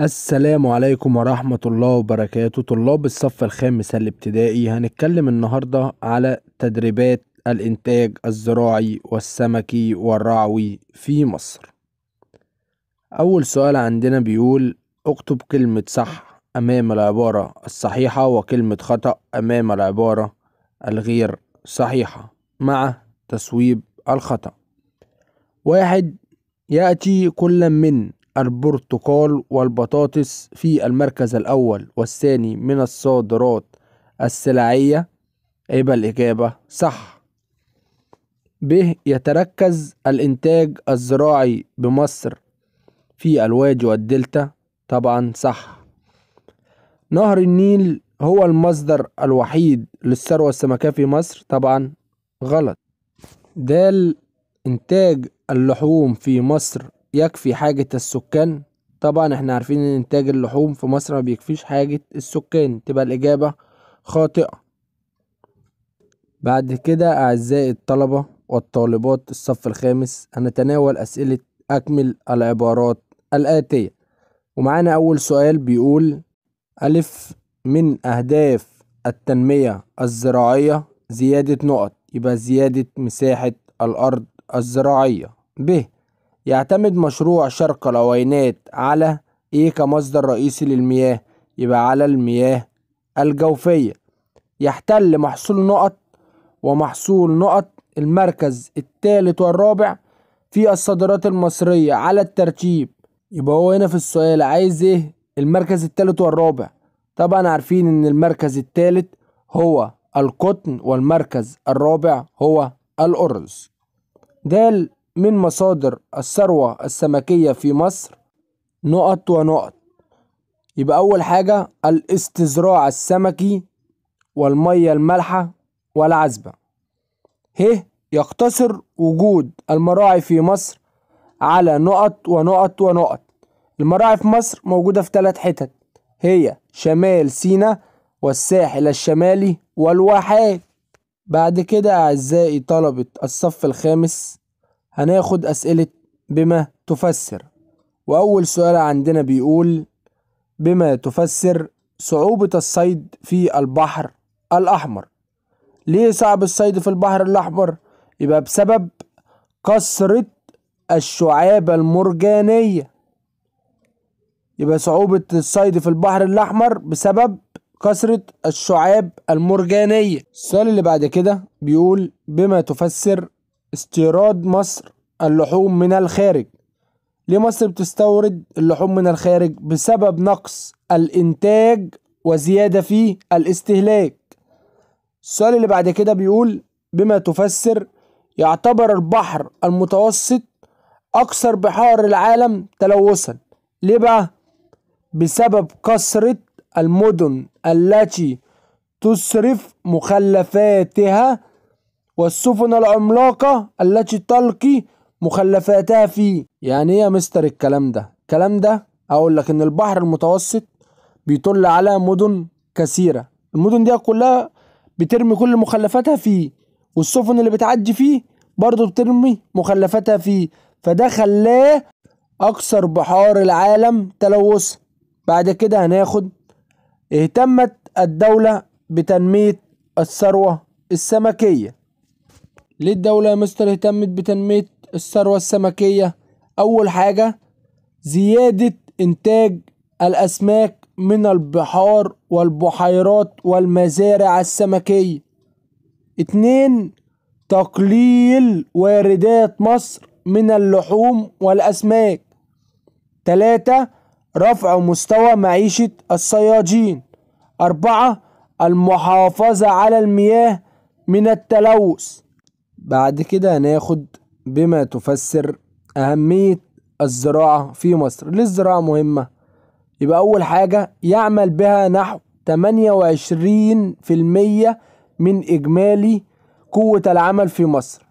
السلام عليكم ورحمة الله وبركاته طلاب الصف الخامس الابتدائي هنتكلم النهاردة على تدريبات الإنتاج الزراعي والسمكي والرعوي في مصر أول سؤال عندنا بيقول اكتب كلمة صح أمام العبارة الصحيحة وكلمة خطأ أمام العبارة الغير صحيحة مع تسويب الخطأ واحد يأتي كل من البرتقال والبطاطس في المركز الأول والثاني من الصادرات السلعية يبقى الإجابة صح ب يتركز الإنتاج الزراعي بمصر في الوادي والدلتا طبعا صح نهر النيل هو المصدر الوحيد للثروة السمكية في مصر طبعا غلط د إنتاج اللحوم في مصر يكفي حاجة السكان طبعا احنا عارفين ان انتاج اللحوم في مصر ما بيكفيش حاجة السكان تبقى الاجابة خاطئة بعد كده اعزائي الطلبة والطالبات الصف الخامس هنتناول اسئلة اكمل العبارات الاتية ومعانا اول سؤال بيقول الف من اهداف التنمية الزراعية زيادة نقط يبقى زيادة مساحة الارض الزراعية ب يعتمد مشروع شرق لوينات على إيه كمصدر رئيسي للمياه يبقى على المياه الجوفية يحتل محصول نقط ومحصول نقط المركز الثالث والرابع في الصادرات المصرية على الترتيب يبقى هو هنا في السؤال عايز ايه المركز الثالث والرابع طبعا عارفين ان المركز الثالث هو القطن والمركز الرابع هو الأرز دال من مصادر الثروة السمكية في مصر نقط ونقط يبقى أول حاجة الاستزراع السمكي والمية المالحة والعذبة ه يقتصر وجود المراعي في مصر على نقط ونقط ونقط المراعي في مصر موجودة في ثلاث حتت هي شمال سينا والساحل الشمالي والواحات بعد كده أعزائي طلبة الصف الخامس هناخد أسئلة بما تفسر وأول سؤال عندنا بيقول بما تفسر صعوبة الصيد في البحر الأحمر ليه صعب الصيد في البحر الأحمر؟ يبقى بسبب كثرة الشعاب المرجانية يبقى صعوبة الصيد في البحر الأحمر بسبب كثرة الشعاب المرجانية السؤال اللي بعد كده بيقول بما تفسر استيراد مصر اللحوم من الخارج ليه مصر بتستورد اللحوم من الخارج بسبب نقص الانتاج وزيادة في الاستهلاك السؤال اللي بعد كده بيقول بما تفسر يعتبر البحر المتوسط أكثر بحار العالم تلوثا ليه بقى؟ بسبب كثرة المدن التي تصرف مخلفاتها والسفن العملاقة التي تلقي مخلفاتها فيه يعني ايه يا مستر الكلام ده الكلام ده اقول لك ان البحر المتوسط بيطل على مدن كثيرة المدن دي كلها بترمي كل مخلفاتها فيه والسفن اللي بتعدي فيه برضه بترمي مخلفاتها فيه فده خلاه أكثر بحار العالم تلوثا بعد كده هناخد اهتمت الدولة بتنمية الثروة السمكية ليه الدولة يا مستر اهتمت بتنمية الثروة السمكية أول حاجة زيادة إنتاج الأسماك من البحار والبحيرات والمزارع السمكية اتنين تقليل واردات مصر من اللحوم والأسماك تلاتة رفع مستوى معيشة الصيادين أربعة المحافظة على المياه من التلوث بعد كده هناخد بما تفسر أهمية الزراعة في مصر ليه الزراعة مهمة؟ يبقى أول حاجة يعمل بها نحو 28% من إجمالي قوة العمل في مصر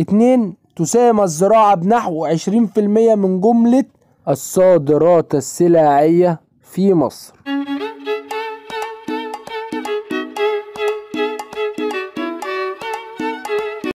اتنين تساهم الزراعة بنحو 20% من جملة الصادرات السلعية في مصر